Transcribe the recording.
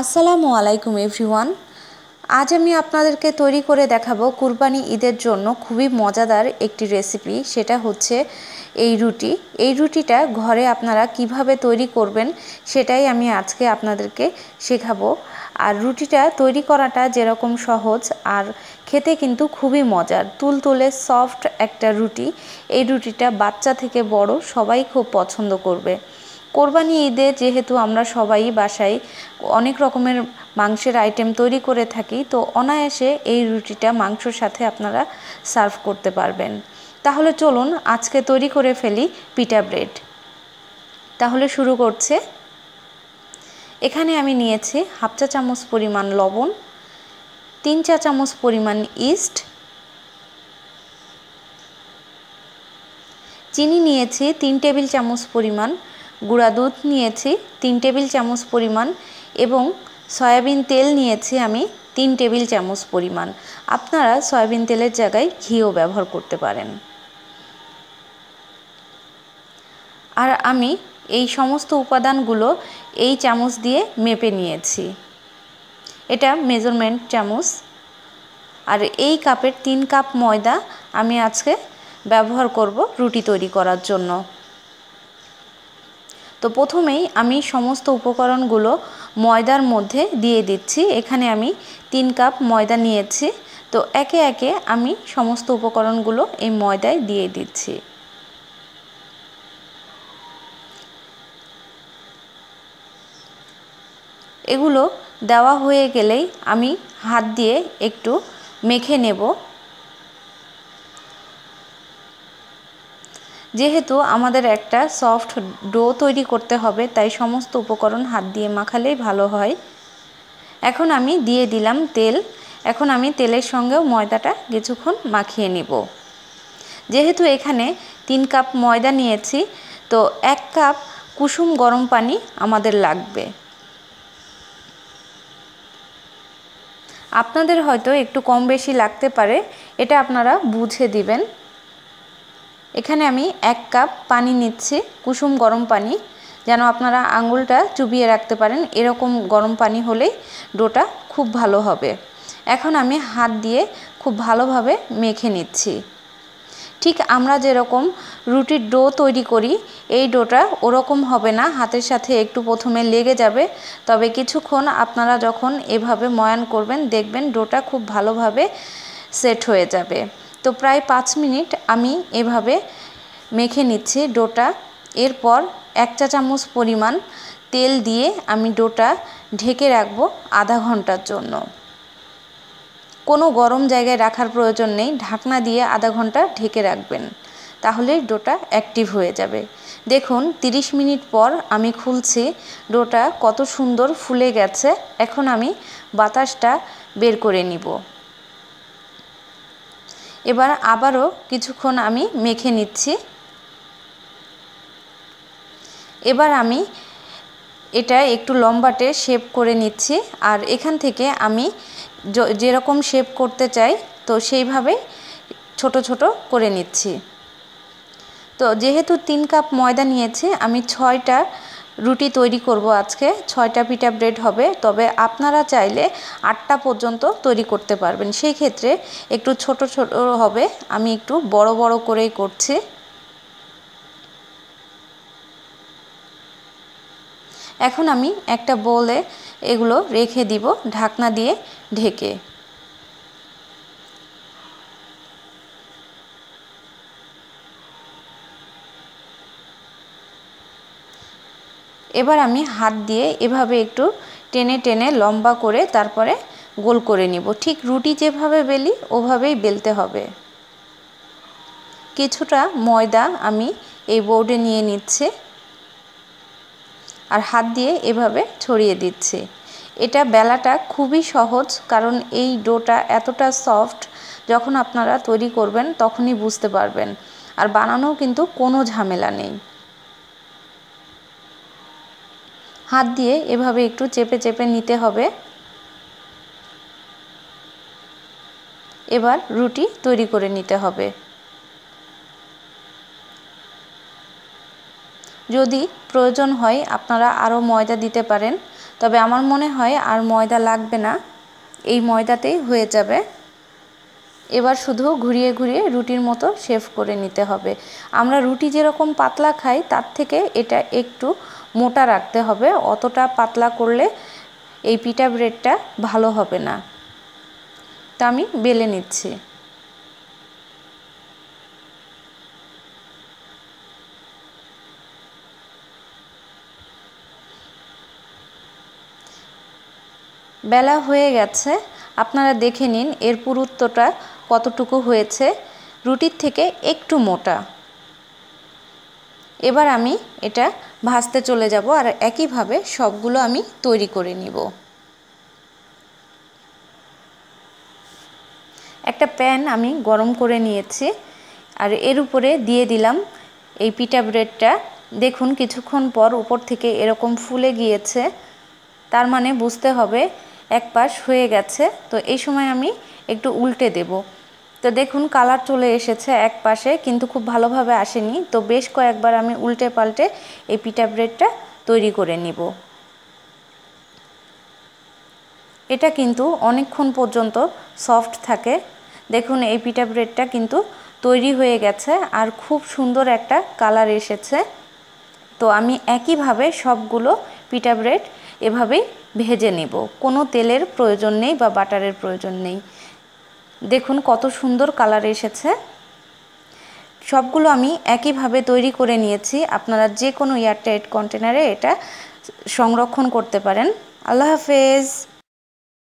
আসসালামু আলাইকুম এভরিওয়ান আজ আমি আপনাদেরকে তৈরি করে দেখাবো কুরবানি ঈদের জন্য খুবই মজাদার একটি রেসিপি সেটা হচ্ছে এই রুটি এই রুটিটা ঘরে আপনারা কিভাবে তৈরি করবেন সেটাই আমি আজকে আপনাদেরকে শেখাবো আর রুটিটা তৈরি করাটা যেরকম সহজ আর খেতে কিন্তু খুবই মজার তুলতুলে সফট একটা রুটি এই রুটিটা বাচ্চা থেকে বড় সবাই খুব পছন্দ করবে কোরবানি ঈদে যেহেতু আমরা সবাই বাসায় অনেক রকমের মাংসের আইটেম তৈরি করে থাকি তো অনায়াসে এই রুটিটা মাংসর সাথে আপনারা সার্ভ করতে পারবেন তাহলে চলুন আজকে তৈরি করে ফেলি পিটা ব্রেড তাহলে শুরু করছে এখানে আমি নিয়েছি হাফ চা চামচ পরিমাণ লবণ তিন চা চামচ পরিমাণ ইস্ট চিনি নিয়েছি তিন টেবিল চামচ পরিমাণ গুঁড়া দুধ নিয়েছি তিন টেবিল চামচ পরিমাণ এবং সয়াবিন তেল নিয়েছি আমি তিন টেবিল চামচ পরিমাণ আপনারা সয়াবিন তেলের জায়গায় ঘিও ব্যবহার করতে পারেন আর আমি এই সমস্ত উপাদানগুলো এই চামচ দিয়ে মেপে নিয়েছি এটা মেজারমেন্ট চামচ আর এই কাপের তিন কাপ ময়দা আমি আজকে ব্যবহার করব রুটি তৈরি করার জন্য তো প্রথমেই আমি সমস্ত উপকরণগুলো ময়দার মধ্যে দিয়ে দিচ্ছি এখানে আমি তিন কাপ ময়দা নিয়েছি তো একে একে আমি সমস্ত উপকরণগুলো এই ময়দায় দিয়ে দিচ্ছি এগুলো দেওয়া হয়ে গেলেই আমি হাত দিয়ে একটু মেখে নেব যেহেতু আমাদের একটা সফট ডো তৈরি করতে হবে তাই সমস্ত উপকরণ হাত দিয়ে মাখালেই ভালো হয় এখন আমি দিয়ে দিলাম তেল এখন আমি তেলের সঙ্গেও ময়দাটা কিছুক্ষণ মাখিয়ে নিব যেহেতু এখানে তিন কাপ ময়দা নিয়েছি তো এক কাপ কুসুম গরম পানি আমাদের লাগবে আপনাদের হয়তো একটু কম বেশি লাগতে পারে এটা আপনারা বুঝে দিবেন এখানে আমি এক কাপ পানি নিচ্ছি কুসুম গরম পানি যেন আপনারা আঙুলটা চুবিয়ে রাখতে পারেন এরকম গরম পানি হলেই ডোটা খুব ভালো হবে এখন আমি হাত দিয়ে খুব ভালোভাবে মেখে নিচ্ছি ঠিক আমরা যেরকম রুটির ডো তৈরি করি এই ডোটা ওরকম হবে না হাতের সাথে একটু প্রথমে লেগে যাবে তবে কিছুক্ষণ আপনারা যখন এভাবে ময়ান করবেন দেখবেন ডোটা খুব ভালোভাবে সেট হয়ে যাবে তো প্রায় পাঁচ মিনিট আমি এভাবে মেখে নিচ্ছি ডোটা এরপর এক চা চামচ পরিমাণ তেল দিয়ে আমি ডোটা ঢেকে রাখব আধা ঘন্টার জন্য কোনো গরম জায়গায় রাখার প্রয়োজন নেই ঢাকনা দিয়ে আধা ঘন্টা ঢেকে রাখবেন তাহলে ডোটা অ্যাক্টিভ হয়ে যাবে দেখুন 30 মিনিট পর আমি খুলছি ডোটা কত সুন্দর ফুলে গেছে এখন আমি বাতাসটা বের করে নিব এবার আবারও কিছুক্ষণ আমি মেখে নিচ্ছি এবার আমি এটা একটু লম্বাটে শেপ করে নিচ্ছি আর এখান থেকে আমি যেরকম শেপ করতে চাই তো সেইভাবে ছোট ছোট করে নিচ্ছি তো যেহেতু তিন কাপ ময়দা নিয়েছি আমি ছয়টা রুটি তৈরি করব আজকে ছয়টা পিঠা ব্রেড হবে তবে আপনারা চাইলে আটটা পর্যন্ত তৈরি করতে পারবেন সেই ক্ষেত্রে একটু ছোট ছোট হবে আমি একটু বড় বড় করেই করছি এখন আমি একটা বলে এগুলো রেখে দিব ঢাকনা দিয়ে ঢেকে এবার আমি হাত দিয়ে এভাবে একটু টেনে টেনে লম্বা করে তারপরে গোল করে নিব ঠিক রুটি যেভাবে বেলি ওভাবেই বেলতে হবে কিছুটা ময়দা আমি এই বোর্ডে নিয়ে নিচ্ছে আর হাত দিয়ে এভাবে ছড়িয়ে দিচ্ছে এটা বেলাটা খুবই সহজ কারণ এই ডোটা এতটা সফট যখন আপনারা তৈরি করবেন তখনই বুঝতে পারবেন আর বানানো কিন্তু কোনো ঝামেলা নেই হাত দিয়ে এভাবে একটু চেপে চেপে নিতে হবে এবার রুটি তৈরি করে নিতে হবে যদি প্রয়োজন হয় আপনারা আরও ময়দা দিতে পারেন তবে আমার মনে হয় আর ময়দা লাগবে না এই ময়দাতেই হয়ে যাবে এবার শুধু ঘুরিয়ে ঘুরিয়ে রুটির মতো শেভ করে নিতে হবে আমরা রুটি যেরকম পাতলা খাই তার থেকে এটা একটু মোটা রাখতে হবে অতটা পাতলা করলে এই পিঠা ব্রেডটা ভালো হবে না তা আমি বেলে নিচ্ছি বেলা হয়ে গেছে আপনারা দেখে নিন এর পুরুত্বটা কতটুকু হয়েছে রুটির থেকে একটু মোটা এবার আমি এটা ভাজতে চলে যাব আর একইভাবে সবগুলো আমি তৈরি করে নিব একটা প্যান আমি গরম করে নিয়েছি আর এর উপরে দিয়ে দিলাম এই পিঠা ব্রেডটা দেখুন কিছুক্ষণ পর উপর থেকে এরকম ফুলে গিয়েছে তার মানে বুঝতে হবে এক পাশ হয়ে গেছে তো এই সময় আমি একটু উল্টে দেবো তো দেখুন কালার চলে এসেছে এক পাশে কিন্তু খুব ভালোভাবে আসেনি তো বেশ কয়েকবার আমি উল্টে পাল্টে এই পিঠা ব্রেডটা তৈরি করে নিব এটা কিন্তু অনেকক্ষণ পর্যন্ত সফট থাকে দেখুন এই পিঠা ব্রেডটা কিন্তু তৈরি হয়ে গেছে আর খুব সুন্দর একটা কালার এসেছে তো আমি একইভাবে সবগুলো পিঠা ব্রেড এভাবেই ভেজে নেব কোনো তেলের প্রয়োজন নেই বা বাটারের প্রয়োজন নেই দেখুন কত সুন্দর কালার এসেছে সবগুলো আমি একইভাবে তৈরি করে নিয়েছি আপনারা যে কোনো এয়ারটাইট কন্টেনারে এটা সংরক্ষণ করতে পারেন আল্লাহ হাফেজ